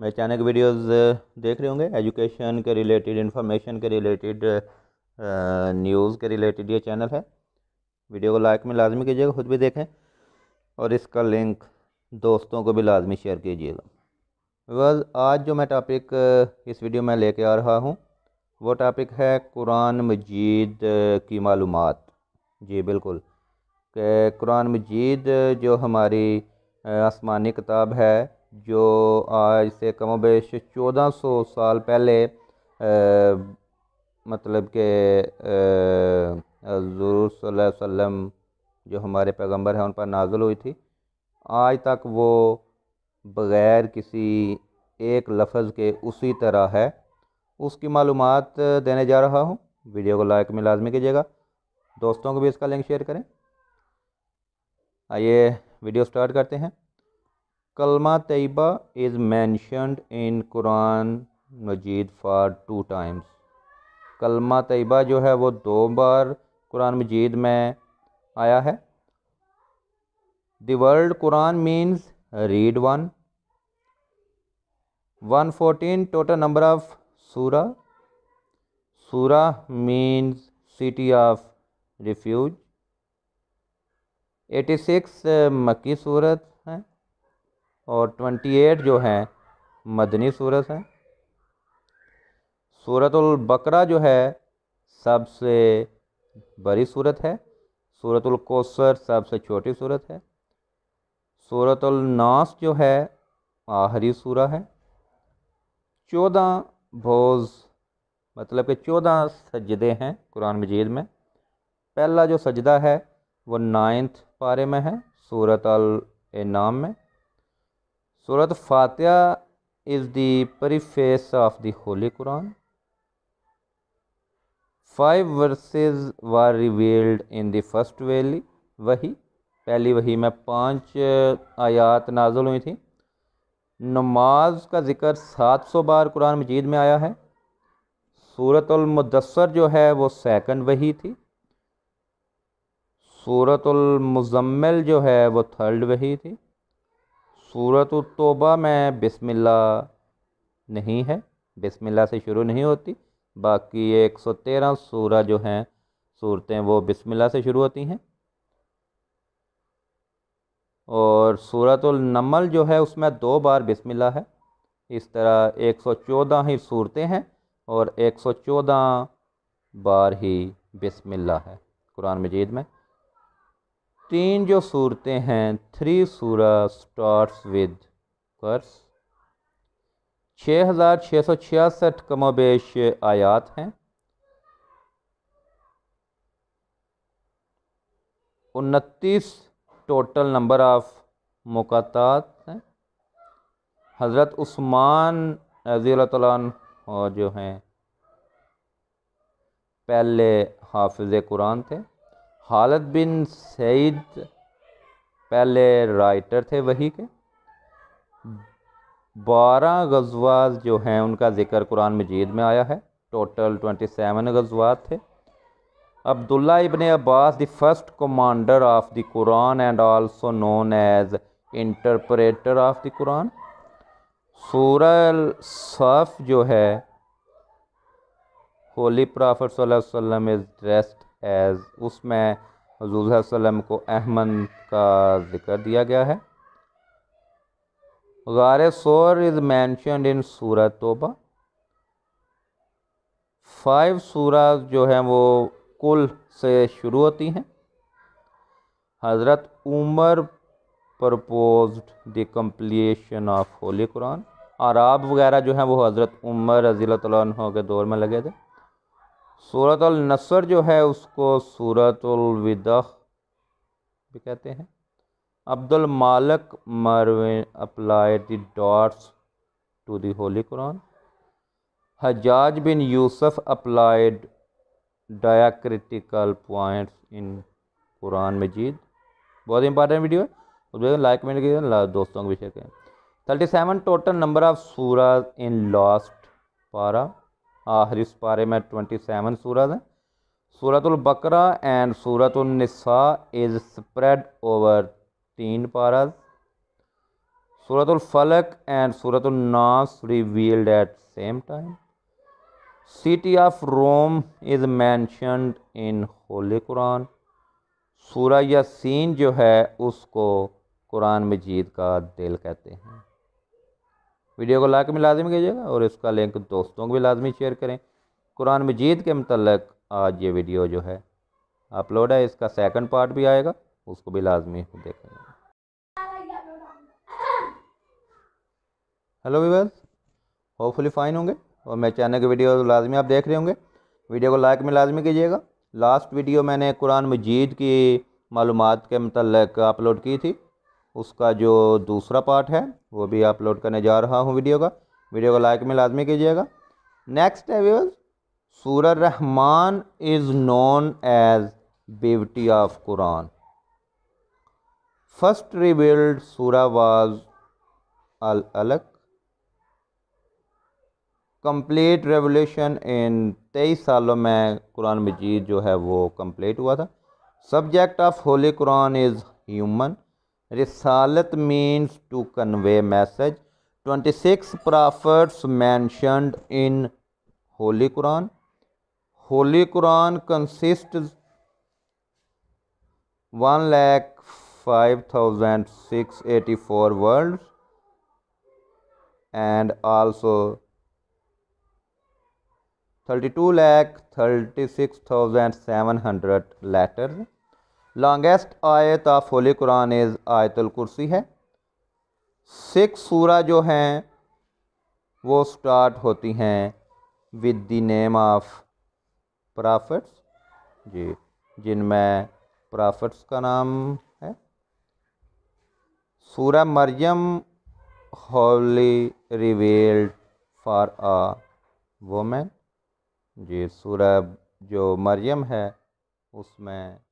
मैं अचानक वीडियोस देख रहे होंगे एजुकेशन के रिलेटेड इन्फॉर्मेशन के रिलेटेड न्यूज़ के रिलेटेड ये चैनल है वीडियो को लाइक में लाजमी कीजिएगा खुद भी देखें और इसका लिंक दोस्तों को भी लाजमी शेयर कीजिएगा बस आज जो मैं टॉपिक इस वीडियो में लेके आ रहा हूँ वो टॉपिक है कुरान मजीद की मालूम जी बिल्कुल कुरान मजीद जो हमारी आसमानी किताब है जो आज से कमो बेश चौदह सौ साल पहले आ, मतलब के हजूर जो हमारे पैगंबर हैं उन पर नाजल हुई थी आज तक वो बग़ैर किसी एक लफ्ज़ के उसी तरह है उसकी मालूम देने जा रहा हूँ वीडियो को लाइक में लाजमी कीजिएगा दोस्तों को भी इसका लिंक शेयर करें आइए वीडियो स्टार्ट करते हैं कलमा tayyiba is mentioned in Quran Majeed for two times कलमा तयबा जो है वो दो बार कुरान मजीद में आया है the world Quran means read one one fourteen total number of surah surah means city of refuge eighty six मक्की सूरत और ट्वेंटी एट जो है मदनी सूरत हैं बकरा जो है सबसे बड़ी सूरत है सूरतुल्कोसर सबसे छोटी सूरत है सूरतुलनास जो है आहरी सूरा है चौदह भोज मतलब कि चौदह सजदे हैं कुरान मजीद में पहला जो सजदा है वो नाइन्थ पारे में है सूरत अल नाम में Surat Fatiha is the preface of the holy Quran five verses were revealed in the first वेली वही पहली वही में पांच आयात नाजुल हुई थी नमाज का ज़िक्र सात सौ बार कुरान मजीद में आया है सूरतमदसर जो है वो सेकंड वही थी सूरतमज़म्मिल जो है वो थर्ड वही थी सूरत तोबा में बिस्मिल्ला नहीं है बिस्मिल्ला से शुरू नहीं होती बाकी ये एक सौ तेरह सूरह जो हैं सूरतें वो बिस्मिल्ला से शुरू होती हैं और सूरतुलनमल जो है उसमें दो बार बिस्मिल्ला है इस तरह एक सौ चौदह ही सूरतें हैं और एक सौ चौदह बार ही बिस्मिल्ला है कुरान मजीद में तीन जो सूरतें हैं थ्री सूरा स्टार्स विद कर्स छः हज़ार छः सौ छियासठ कमोबेश आयात हैं उनतीस टोटल नंबर ऑफ मुकात हैं हज़रत उस्मान रजी जो हैं पहले हाफिज़ कुरान थे हालत बिन सईद पहले राइटर थे वही के बारह गजवात जो हैं उनका ज़िक्र कुरान मजीद में आया है टोटल ट्वेंटी सेवन गजवात थे Abdullah Ibn Abbas the first commander of the Quran and also known as interpreter of the Quran सूरल सफ़ जो है होली प्रॉफिट वसल्लम इज़ ड्रेस्ड एज़ उसमें हजूर को अहमन का ज़िक्र दिया गया है गार सोर इज़ मैंशन इन सूरत तोबा फाइव सूरज जो हैं वो कुल से शुरू होती हैं Hazrat Umar propose the completion of holy Quran आराब वगैरह जो हैं वो हज़रत उमर रजील के दौर में लगे थे सूरतुलनसर जो है उसको सूरतुलविदा भी कहते हैं Abdul Malik Marwan apply the dots to the holy Quran Hajjaj bin Yusuf applied diacritical points in Quran Majeed बहुत इंपॉर्टेंट वीडियो है उसमें लाइक कमेंट कीजिए दोस्तों को भी शेयर करें thirty seven total number of surahs in last para आखिर इस पारे में ट्वेंटी सेवन सूरत हैं Suratul Baqara and Suratun Nisa is spread over तीन पारा Suratul Falaq and Suratun Nas revealed at same time city of Rome is mentioned in holy Quran surah सीन जो है उसको कुरान मजीद का दिल कहते हैं वीडियो को लाइक में लाजमी कीजिएगा और इसका लिंक दोस्तों को भी लाजमी शेयर करें कुरान मजीद के मतलब आज ये वीडियो जो है अपलोड है इसका सेकंड पार्ट भी आएगा उसको भी लाजमी देखेंगे हेलो वीवर्स होपफुली फ़ाइन होंगे और मैं चैनल के वीडियो लाजमी आप देख रहे होंगे वीडियो को लाइक में लाजमी कीजिएगा लास्ट वीडियो मैंने कुरान मजीद की मालूम के मतलब अपलोड की थी उसका जो दूसरा पार्ट है वो भी अपलोड करने जा रहा हूँ वीडियो का वीडियो को लाइक में लाजमी कीजिएगा नेक्स्ट है viewers surah Rahman is known as beauty of Quran first revealed surah was Al Alaq complete revolution in तेईस सालों में कुरान मजीद जो है वो कंप्लीट हुआ था subject of holy Quran is human Risalat means to convey message. 26 prophets mentioned in Holy Quran. Holy Quran consists 1 lakh 5684 words and also 32 lakh 36700 letters longest ayat of holy Quran is Ayatul Kursi है six सूरा जो हैं वो स्टार्ट होती हैं with the name of prophets जी जिनमें prophets का नाम है Surah Maryam holy revealed for a women जी सूरह जो मरियम है उसमें